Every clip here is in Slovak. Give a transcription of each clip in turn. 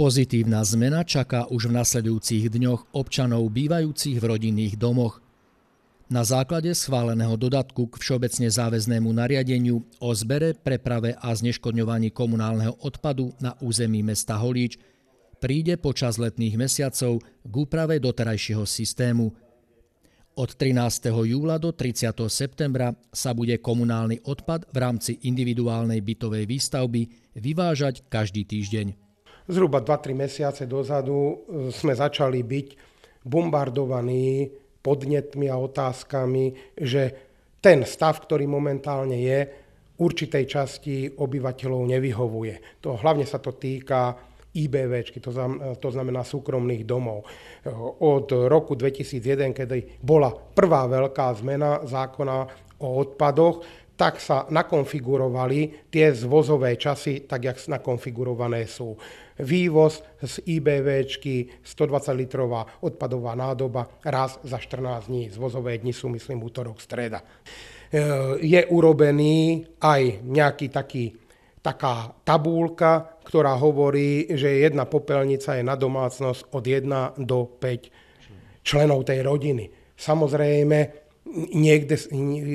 Pozitívna zmena čaká už v nasledujúcich dňoch občanov bývajúcich v rodinných domoch. Na základe schváleného dodatku k všeobecne záväznému nariadeniu o zbere, preprave a zneškodňovaní komunálneho odpadu na území mesta Holíč príde počas letných mesiacov k úprave doterajšieho systému. Od 13. júla do 30. septembra sa bude komunálny odpad v rámci individuálnej bytovej výstavby vyvážať každý týždeň zhruba 2-3 mesiace dozadu e, sme začali byť bombardovaní podnetmi a otázkami, že ten stav, ktorý momentálne je, určitej časti obyvateľov nevyhovuje. To, hlavne sa to týka IBV, to, to znamená súkromných domov. E, od roku 2001, kedy bola prvá veľká zmena zákona o odpadoch, tak sa nakonfigurovali tie zvozové časy, tak jak nakonfigurované sú. Vývoz z IBVčky, 120-litrová odpadová nádoba raz za 14 dní. Zvozové dni sú, myslím, útorok, streda. E, je urobený aj nejaký taký taká tabúlka, ktorá hovorí, že jedna popelnica je na domácnosť od 1 do 5 členov tej rodiny. Samozrejme, niekde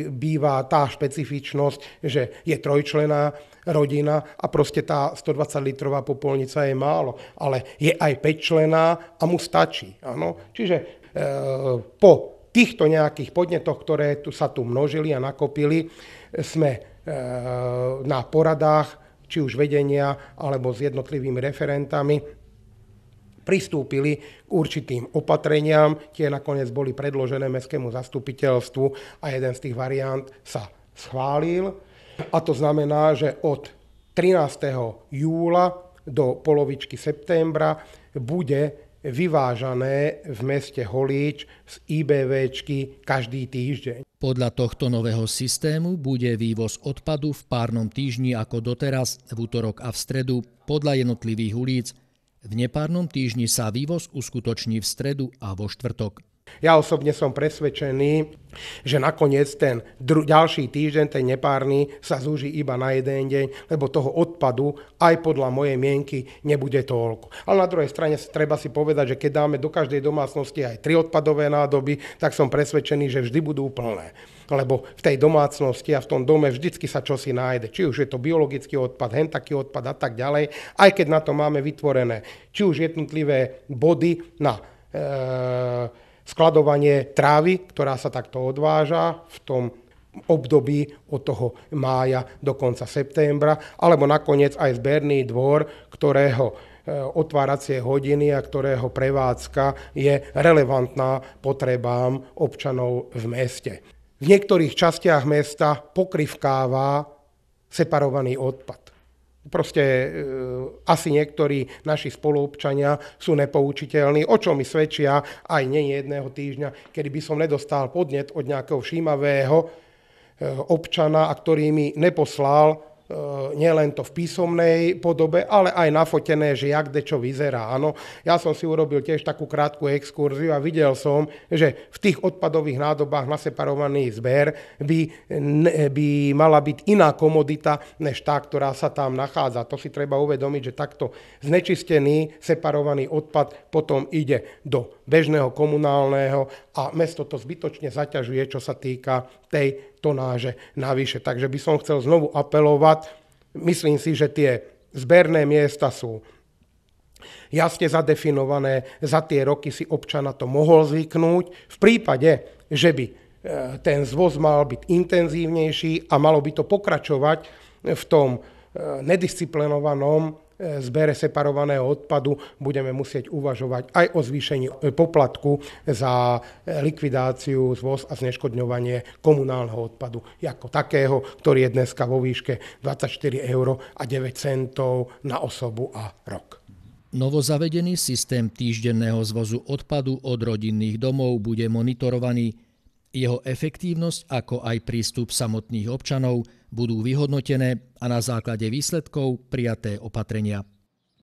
býva tá špecifičnosť, že je trojčlená rodina a proste tá 120-litrová popolnica je málo, ale je aj pečlená člená a mu stačí. Áno? Čiže e, po týchto nejakých podnetoch, ktoré tu, sa tu množili a nakopili, sme e, na poradách, či už vedenia, alebo s jednotlivými referentami, pristúpili k určitým opatreniam, tie nakoniec boli predložené mestskému zastupiteľstvu a jeden z tých variant sa schválil. A to znamená, že od 13. júla do polovičky septembra bude vyvážané v meste Holíč z IBVčky každý týždeň. Podľa tohto nového systému bude vývoz odpadu v párnom týždni ako doteraz, v útorok a v stredu, podľa jednotlivých ulic v nepárnom týždni sa vývoz uskutoční v stredu a vo štvrtok. Ja osobne som presvedčený, že nakoniec ten dru- ďalší týždeň, ten nepárny, sa zúži iba na jeden deň, lebo toho odpadu aj podľa mojej mienky nebude toľko. Ale na druhej strane treba si povedať, že keď dáme do každej domácnosti aj tri odpadové nádoby, tak som presvedčený, že vždy budú plné. Lebo v tej domácnosti a v tom dome vždycky sa čosi nájde. Či už je to biologický odpad, hen taký odpad a tak ďalej. Aj keď na to máme vytvorené či už jednotlivé body na e- skladovanie trávy, ktorá sa takto odváža v tom období od toho mája do konca septembra, alebo nakoniec aj zberný dvor, ktorého eh, otváracie hodiny a ktorého prevádzka je relevantná potrebám občanov v meste. V niektorých častiach mesta pokrivkáva separovaný odpad. Proste e, asi niektorí naši spoluobčania sú nepoučiteľní, o čo mi svedčia aj nie jedného týždňa, kedy by som nedostal podnet od nejakého všímavého e, občana a ktorý mi neposlal E, nielen to v písomnej podobe, ale aj nafotené, že jak de čo vyzerá. Áno, ja som si urobil tiež takú krátku exkurziu a videl som, že v tých odpadových nádobách na separovaný zber by, by mala byť iná komodita, než tá, ktorá sa tam nachádza. To si treba uvedomiť, že takto znečistený, separovaný odpad potom ide do bežného komunálneho a mesto to zbytočne zaťažuje, čo sa týka tej tonáže navyše. Takže by som chcel znovu apelovať. Myslím si, že tie zberné miesta sú jasne zadefinované, za tie roky si občana to mohol zvyknúť. V prípade, že by e, ten zvoz mal byť intenzívnejší a malo by to pokračovať v tom e, nedisciplinovanom zbere separovaného odpadu budeme musieť uvažovať aj o zvýšení e, poplatku za e, likvidáciu, zvoz a zneškodňovanie komunálneho odpadu ako takého, ktorý je dneska vo výške 24 eur a 9 centov na osobu a rok. Novozavedený systém týždenného zvozu odpadu od rodinných domov bude monitorovaný jeho efektívnosť ako aj prístup samotných občanov budú vyhodnotené a na základe výsledkov prijaté opatrenia.